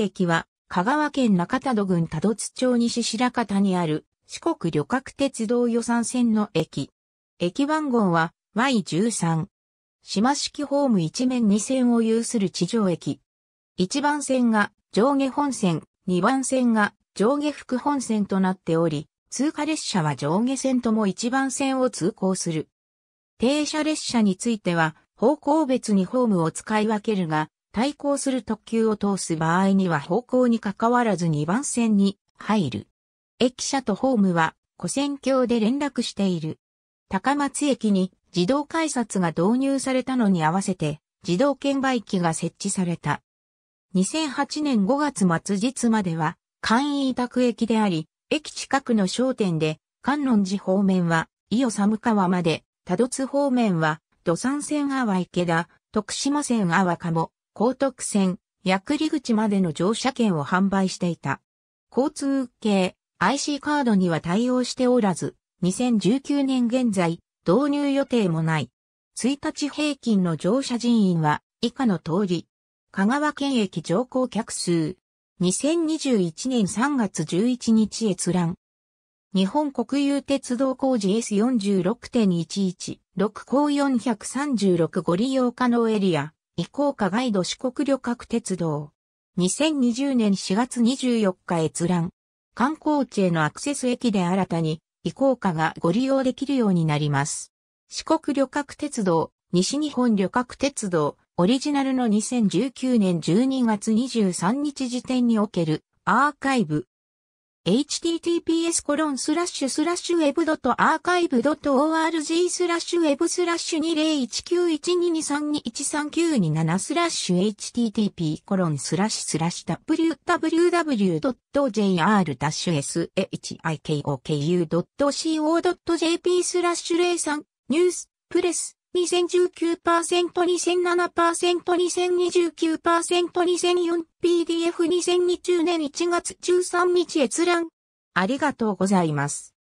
駅は、香川県中田戸郡多度津町西白方にある四国旅客鉄道予算線の駅。駅番号は Y13。島式ホーム一面2線を有する地上駅。1番線が上下本線、2番線が上下副本線となっており、通過列車は上下線とも1番線を通行する。停車列車については、方向別にホームを使い分けるが、対抗する特急を通す場合には方向に関わらず2番線に入る。駅舎とホームは、古線橋で連絡している。高松駅に自動改札が導入されたのに合わせて、自動券売機が設置された。2008年5月末日までは、簡易委託駅であり、駅近くの商店で、観音寺方面は、伊予寒川まで、多度津方面は、土産線阿波池田、徳島線阿波鴨、高徳線、薬理口までの乗車券を販売していた。交通系 IC カードには対応しておらず、2019年現在、導入予定もない。1日平均の乗車人員は以下の通り。香川県駅乗降客数。2021年3月11日閲覧。日本国有鉄道工事 S46.116 高436ご利用可能エリア。移行下ガイド四国旅客鉄道。2020年4月24日閲覧。観光地へのアクセス駅で新たに、移行下がご利用できるようになります。四国旅客鉄道、西日本旅客鉄道、オリジナルの2019年12月23日時点におけるアーカイブ、https コロンスラッシュスラッシュブド web.archive.org スラッシュ web スラッシュ20191223213927スラッシュ http コロンスラッシュスラッシュ www.jr-shikokuu.co.jp スラッシュ03ニュースプレス 2019%2007%2029%2004PDF2020 年1月13日閲覧。ありがとうございます。